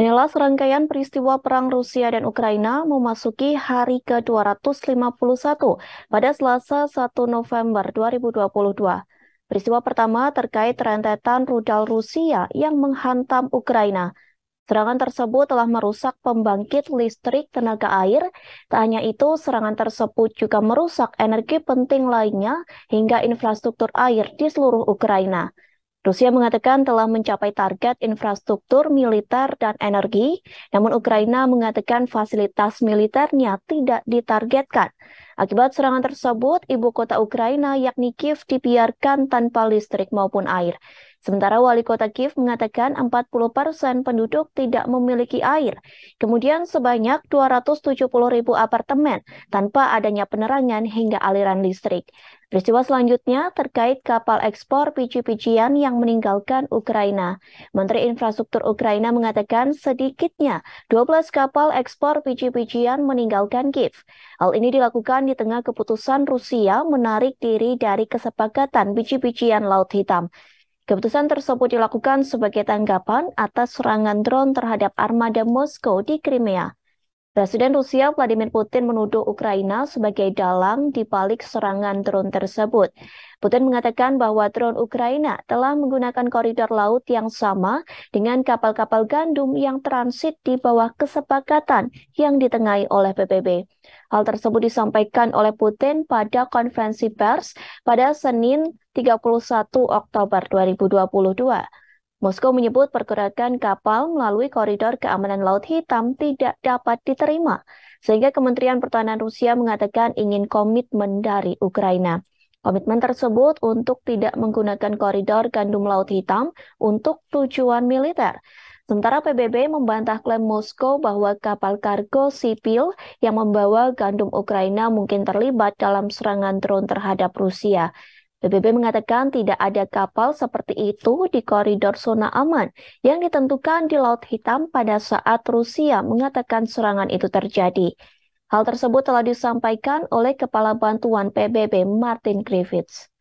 Inilah serangkaian peristiwa perang Rusia dan Ukraina memasuki hari ke-251 pada Selasa 1 November 2022. Peristiwa pertama terkait rentetan rudal Rusia yang menghantam Ukraina. Serangan tersebut telah merusak pembangkit listrik tenaga air. Tak hanya itu, serangan tersebut juga merusak energi penting lainnya hingga infrastruktur air di seluruh Ukraina. Rusia mengatakan telah mencapai target infrastruktur militer dan energi, namun Ukraina mengatakan fasilitas militernya tidak ditargetkan. Akibat serangan tersebut, ibu kota Ukraina yakni Kiev dibiarkan tanpa listrik maupun air. Sementara wali kota Kiev mengatakan 40 persen penduduk tidak memiliki air. Kemudian sebanyak 270 ribu apartemen tanpa adanya penerangan hingga aliran listrik. Peristiwa selanjutnya terkait kapal ekspor biji-bijian yang meninggalkan Ukraina. Menteri Infrastruktur Ukraina mengatakan sedikitnya 12 kapal ekspor biji-bijian meninggalkan Kiev. Hal ini dilakukan di tengah keputusan Rusia menarik diri dari kesepakatan biji-bijian Laut Hitam. Keputusan tersebut dilakukan sebagai tanggapan atas serangan drone terhadap armada Moskow di Crimea. Presiden Rusia Vladimir Putin menuduh Ukraina sebagai dalang di balik serangan drone tersebut. Putin mengatakan bahwa drone Ukraina telah menggunakan koridor laut yang sama dengan kapal-kapal gandum yang transit di bawah kesepakatan yang ditengahi oleh PBB. Hal tersebut disampaikan oleh Putin pada konferensi pers pada Senin 31 Oktober 2022. Moskow menyebut pergerakan kapal melalui koridor keamanan Laut Hitam tidak dapat diterima, sehingga Kementerian Pertahanan Rusia mengatakan ingin komitmen dari Ukraina. Komitmen tersebut untuk tidak menggunakan koridor gandum Laut Hitam untuk tujuan militer. Sementara PBB membantah klaim Moskow bahwa kapal kargo sipil yang membawa gandum Ukraina mungkin terlibat dalam serangan drone terhadap Rusia. PBB mengatakan tidak ada kapal seperti itu di koridor zona aman yang ditentukan di Laut Hitam pada saat Rusia mengatakan serangan itu terjadi. Hal tersebut telah disampaikan oleh Kepala Bantuan PBB Martin Griffiths.